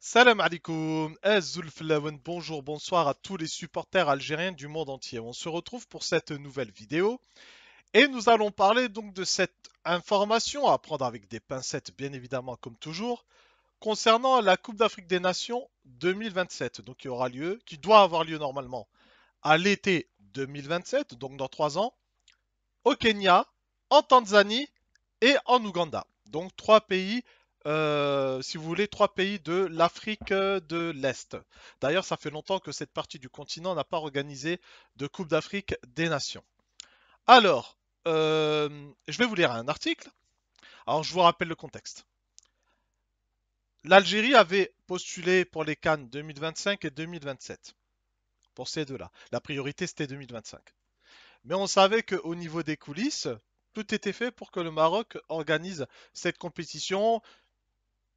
Salam alaikum, Azulflawen, eh, bonjour, bonsoir à tous les supporters algériens du monde entier. On se retrouve pour cette nouvelle vidéo et nous allons parler donc de cette information à prendre avec des pincettes bien évidemment comme toujours concernant la Coupe d'Afrique des Nations 2027 donc qui aura lieu, qui doit avoir lieu normalement à l'été 2027 donc dans trois ans au Kenya, en Tanzanie et en Ouganda. Donc trois pays euh, si vous voulez, trois pays de l'Afrique de l'Est. D'ailleurs, ça fait longtemps que cette partie du continent n'a pas organisé de Coupe d'Afrique des Nations. Alors, euh, je vais vous lire un article. Alors, je vous rappelle le contexte. L'Algérie avait postulé pour les Cannes 2025 et 2027. Pour ces deux-là. La priorité, c'était 2025. Mais on savait qu'au niveau des coulisses, tout était fait pour que le Maroc organise cette compétition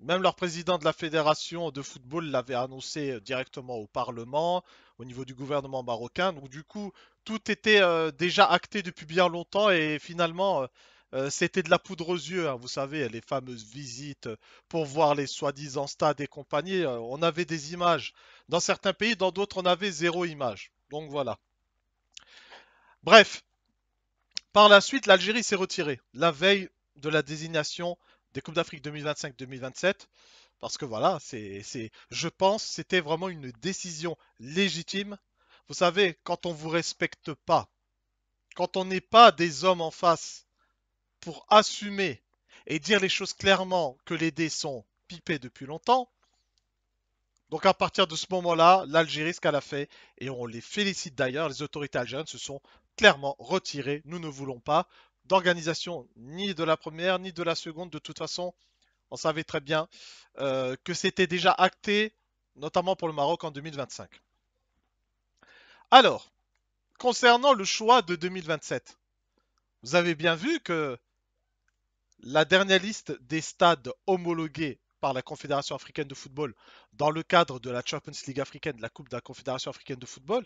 même leur président de la fédération de football l'avait annoncé euh, directement au Parlement, au niveau du gouvernement marocain. Donc du coup, tout était euh, déjà acté depuis bien longtemps et finalement, euh, c'était de la poudre aux yeux. Hein. Vous savez, les fameuses visites pour voir les soi-disant stades et compagnie, on avait des images. Dans certains pays, dans d'autres, on avait zéro image. Donc voilà. Bref, par la suite, l'Algérie s'est retirée la veille de la désignation des Coupes d'Afrique 2025-2027. Parce que voilà, c'est, c'est, je pense c'était vraiment une décision légitime. Vous savez, quand on vous respecte pas, quand on n'est pas des hommes en face pour assumer et dire les choses clairement que les dés sont pipés depuis longtemps. Donc à partir de ce moment-là, l'Algérie, ce qu'elle a fait, et on les félicite d'ailleurs, les autorités algériennes se sont clairement retirées. Nous ne voulons pas d'organisation, ni de la première, ni de la seconde. De toute façon, on savait très bien euh, que c'était déjà acté, notamment pour le Maroc en 2025. Alors, concernant le choix de 2027, vous avez bien vu que la dernière liste des stades homologués par la Confédération africaine de football dans le cadre de la Champions League africaine, la Coupe de la Confédération africaine de football,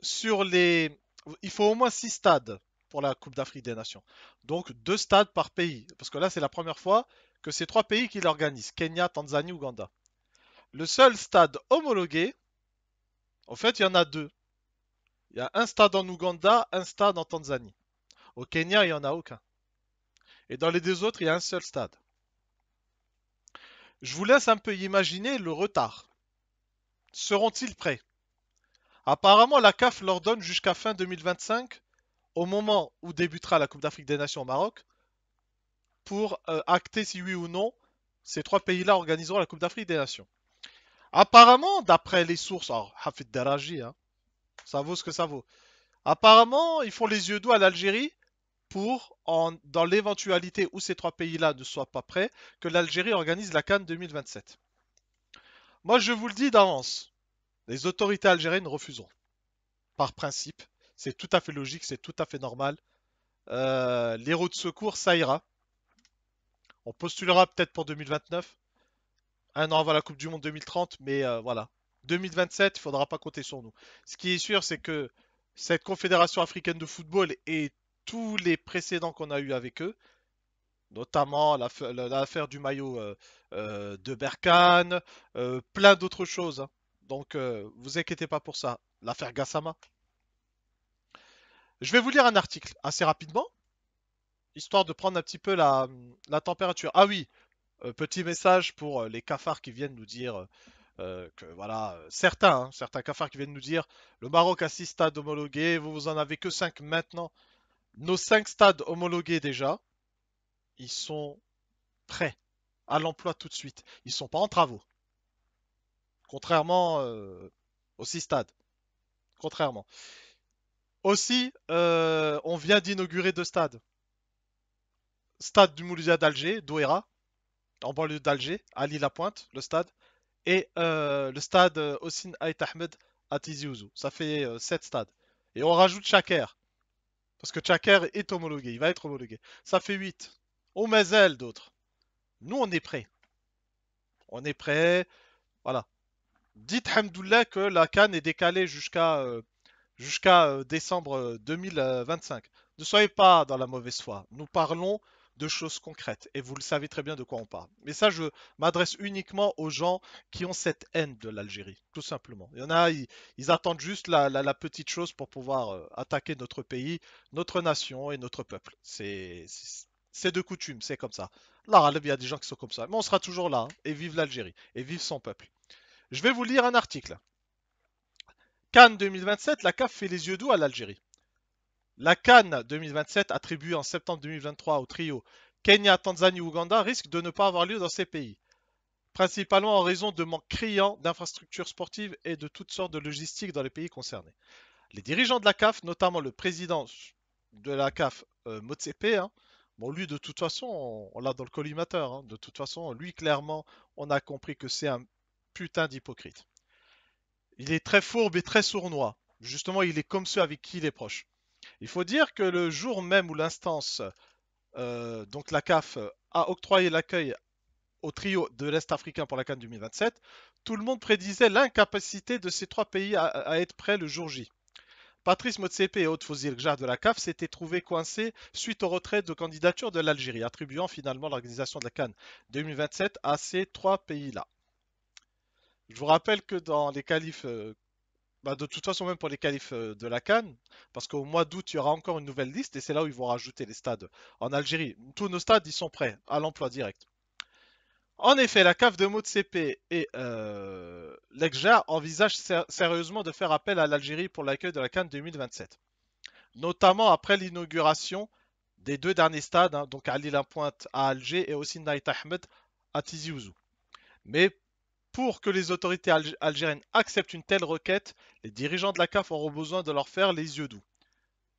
sur les il faut au moins six stades pour la Coupe d'Afrique des Nations. Donc deux stades par pays. Parce que là, c'est la première fois que ces trois pays qui l'organisent. Kenya, Tanzanie, Ouganda. Le seul stade homologué, en fait, il y en a deux. Il y a un stade en Ouganda, un stade en Tanzanie. Au Kenya, il n'y en a aucun. Et dans les deux autres, il y a un seul stade. Je vous laisse un peu imaginer le retard. Seront-ils prêts Apparemment, la CAF leur donne jusqu'à fin 2025, au moment où débutera la Coupe d'Afrique des Nations au Maroc, pour euh, acter si oui ou non ces trois pays-là organiseront la Coupe d'Afrique des Nations. Apparemment, d'après les sources, alors Hafid Daraji, hein, ça vaut ce que ça vaut. Apparemment, ils font les yeux doux à l'Algérie pour, en, dans l'éventualité où ces trois pays-là ne soient pas prêts, que l'Algérie organise la Cannes 2027. Moi, je vous le dis d'avance, les autorités algériennes refuseront, Par principe, c'est tout à fait logique, c'est tout à fait normal. Euh, les de secours, ça ira. On postulera peut-être pour 2029. Un an avant la Coupe du Monde 2030, mais euh, voilà. 2027, il faudra pas compter sur nous. Ce qui est sûr, c'est que cette Confédération africaine de football et tous les précédents qu'on a eu avec eux, notamment l'affaire du maillot euh, de Berkane, plein d'autres choses. Hein, donc, ne euh, vous inquiétez pas pour ça. L'affaire Gassama. Je vais vous lire un article assez rapidement, histoire de prendre un petit peu la, température. Ah oui, euh, petit message pour euh, les cafards qui viennent nous dire que voilà, certains, hein, certains cafards qui viennent nous dire le Maroc a 6 stades homologués, vous, vous en avez que 5 maintenant. Nos 5 stades homologués déjà, ils sont prêts à l'emploi tout de suite. Ils ne sont pas en travaux. Euh, Contrairement aussi stade, stades. Contrairement. Aussi, on vient d'inaugurer deux stades. Stade du Mouloudia d'Alger, Douera. en banlieue d'Alger, à Lille-la-Pointe, le stade. Et euh, le stade euh, Hossin Ait Ahmed à Tizi Ouzou. Ça fait sept stades. Et on rajoute Chaker. Parce que Chaker est homologué, il va être homologué. Ça fait 8. mazel, d'autres. Nous, on est prêts. On est prêts. Voilà dites Hamdoullah que la canne est décalée jusqu'à euh, jusqu'à euh, décembre 2025. Euh, ne soyez pas dans la mauvaise foi. Nous parlons de choses concrètes et vous le savez très bien de quoi on parle. Mais ça, je m'adresse uniquement aux gens qui ont cette haine de l'Algérie, tout simplement. Il y en a, ils, attendent juste la, la, petite chose pour pouvoir attaquer notre pays, notre nation et notre peuple. C'est de coutume, c'est comme ça. Là, il y a des gens qui sont comme ça. Mais on sera toujours là hein, et vive l'Algérie et vive son peuple. Je vais vous lire un article. Cannes 2027, la CAF fait les yeux doux à l'Algérie. La Cannes 2027, attribuée en septembre 2023 au trio Kenya, Tanzanie, Ouganda, risque de ne pas avoir lieu dans ces pays, principalement en raison de manques criants d'infrastructures sportives et de toutes sortes de logistiques dans les pays concernés. Les dirigeants de la CAF, notamment le président de la CAF, euh, Motsepe, hein, Bon, lui, de toute façon, on, l'a dans le collimateur. Hein. De toute façon, lui, clairement, on a compris que c'est un putain d'hypocrite. Il est très fourbe et très sournois. Justement, il est comme ceux avec qui il est proche. Il faut dire que le jour même où l'instance, euh, donc la CAF, a octroyé l'accueil au trio de l'Est africain pour la Cannes 2027, tout le monde prédisait l'incapacité de ces trois pays à, être prêts le jour J. Patrice Motsepe et Haute Gjar de la CAF s'étaient trouvés coincés suite au retrait de candidature de l'Algérie, attribuant finalement l'organisation de la Cannes 2027 à ces trois pays-là. Je vous rappelle que dans les qualifs, euh, bah, de toute façon même pour les qualifs euh, de la Cannes, parce qu'au mois d'août, il y aura encore une nouvelle liste et c'est là où ils vont rajouter les stades. En Algérie, tous nos stades, ils sont prêts à l'emploi direct. En effet, la CAF de MotCP et euh, envisagent sérieusement de faire appel à l'Algérie pour l'accueil de la Cannes 2027, notamment après l'inauguration des deux derniers stades, hein, donc Ali pointe à Alger et aussi Naït Ahmed à Tizi Ouzou. Mais pour que les autorités algériennes acceptent une telle requête, les dirigeants de la CAF auront besoin de leur faire les yeux doux.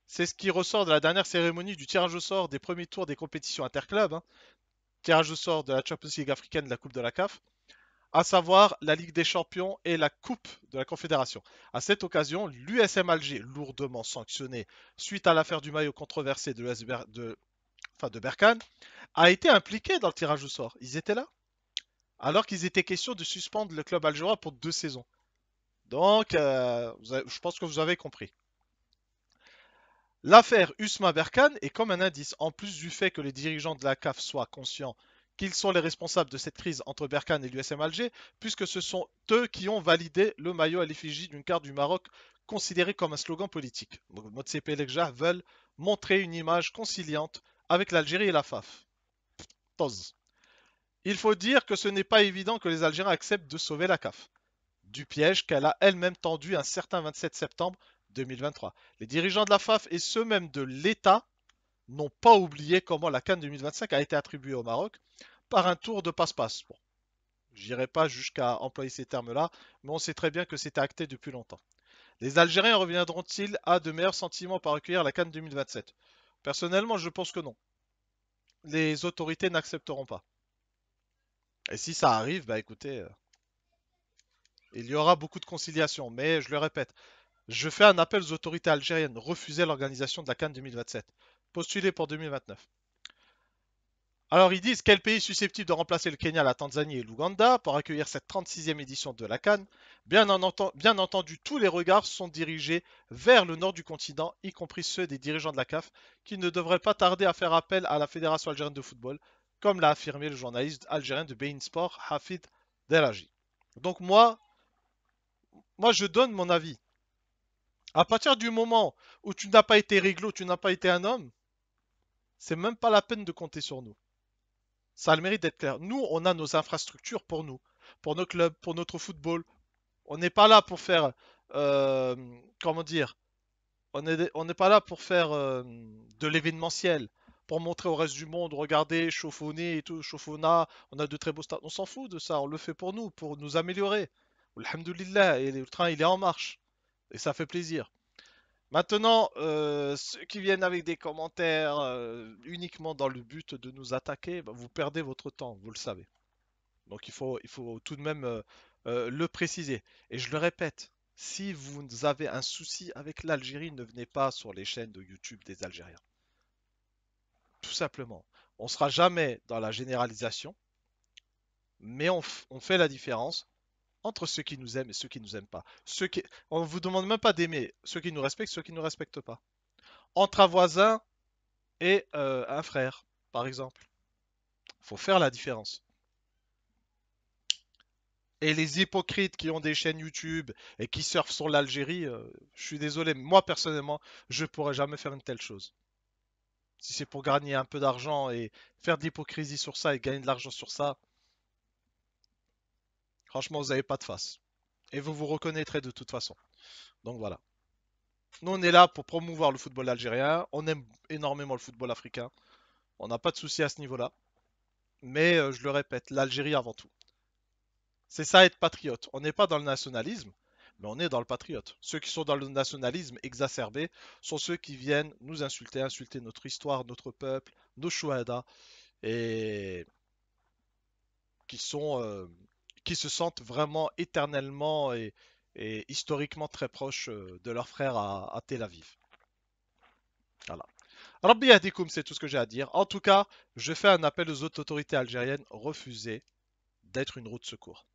C'est ce qui ressort de la dernière cérémonie du tirage au sort des premiers tours des compétitions interclubs, hein. tirage au sort de la Champions League africaine de la Coupe de la CAF, à savoir la Ligue des Champions et la Coupe de la Confédération. À cette occasion, l'USM Alger, lourdement sanctionné suite à l'affaire du maillot controversé de, de, de Berkane, a été impliqué dans le tirage au sort. Ils étaient là alors qu'ils étaient question de suspendre le club algérois pour deux saisons. Donc, euh, je pense que vous avez compris. L'affaire Usma Berkan est comme un indice, en plus du fait que les dirigeants de la CAF soient conscients qu'ils sont les responsables de cette crise entre Berkane et l'USM Alger, puisque ce sont eux qui ont validé le maillot à l'effigie d'une carte du Maroc considérée comme un slogan politique. Motsep et Legja veulent montrer une image conciliante avec l'Algérie et la FAF. Pause. Il faut dire que ce n'est pas évident que les Algériens acceptent de sauver la CAF du piège qu'elle a elle-même tendu un certain 27 septembre 2023. Les dirigeants de la FAF et ceux mêmes de l'État n'ont pas oublié comment la CAN 2025 a été attribuée au Maroc par un tour de passe-passe. Bon, j'irai pas jusqu'à employer ces termes-là, mais on sait très bien que c'était acté depuis longtemps. Les Algériens reviendront-ils à de meilleurs sentiments par accueillir la CAN 2027 Personnellement, je pense que non. Les autorités n'accepteront pas. Et si ça arrive, bah écoutez, euh, il y aura beaucoup de conciliation. Mais je le répète, je fais un appel aux autorités algériennes. refuser l'organisation de la Cannes 2027. postuler pour 2029. Alors ils disent quel pays susceptible de remplacer le Kenya, la Tanzanie et l'Ouganda pour accueillir cette 36e édition de la Cannes bien, entendu, tous les regards sont dirigés vers le nord du continent, y compris ceux des dirigeants de la CAF, qui ne devraient pas tarder à faire appel à la Fédération algérienne de football comme l'a affirmé le journaliste algérien de Bein Sport, Hafid Deraji. Donc moi, moi je donne mon avis. À partir du moment où tu n'as pas été réglo, tu n'as pas été un homme, c'est même pas la peine de compter sur nous. Ça a le mérite d'être clair. Nous, on a nos infrastructures pour nous, pour nos clubs, pour notre football. On n'est pas là pour faire, euh, comment dire, on n'est pas là pour faire euh, de l'événementiel pour montrer au reste du monde, regardez, chauffonné et tout, chauffona. on a de très beaux stats. On s'en fout de ça, on le fait pour nous, pour nous améliorer. Alhamdoulilah, et le train il est en marche. Et ça fait plaisir. Maintenant, euh, ceux qui viennent avec des commentaires euh, uniquement dans le but de nous attaquer, bah, vous perdez votre temps, vous le savez. Donc il faut, il faut tout de même euh, le préciser. Et je le répète, si vous avez un souci avec l'Algérie, ne venez pas sur les chaînes de YouTube des Algériens tout simplement. On ne sera jamais dans la généralisation, mais on, fait la différence entre ceux qui nous aiment et ceux qui nous aiment pas. qui, on ne vous demande même pas d'aimer ceux qui nous respectent, ceux qui ne nous respectent pas. Entre un voisin et euh, un frère, par exemple. faut faire la différence. Et les hypocrites qui ont des chaînes YouTube et qui surfent sur l'Algérie, euh, je suis désolé, moi personnellement, je pourrais jamais faire une telle chose. Si c'est pour gagner un peu d'argent et faire de l'hypocrisie sur ça et gagner de l'argent sur ça, franchement, vous n'avez pas de face. Et vous vous reconnaîtrez de toute façon. Donc voilà. Nous, on est là pour promouvoir le football algérien. On aime énormément le football africain. On n'a pas de souci à ce niveau-là. Mais euh, je le répète, l'Algérie avant tout. C'est ça être patriote. On n'est pas dans le nationalisme. Mais on est dans le patriote. Ceux qui sont dans le nationalisme exacerbé sont ceux qui viennent nous insulter, insulter notre histoire, notre peuple, nos chouadas, et qui euh, se sentent vraiment éternellement et, historiquement très proches euh, de leurs frères à, Tel Aviv. Voilà. Alors, Yadikoum, c'est tout ce que j'ai à dire. En tout cas, je fais un appel aux autres autorités algériennes, refusez d'être une route de secours.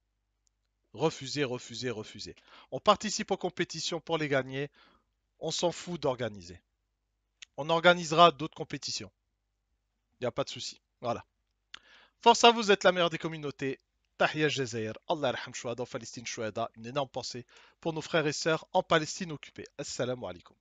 Refuser, refuser, refuser. On participe aux compétitions pour les gagner. On s'en fout d'organiser. On organisera d'autres compétitions. Il n'y a pas de souci. Voilà. Force à vous, êtes la meilleure des communautés. Tahia Jazair, Allah Raham dans Palestine Shouada, une énorme pensée pour nos frères et sœurs en Palestine occupée. Assalamu alaikum.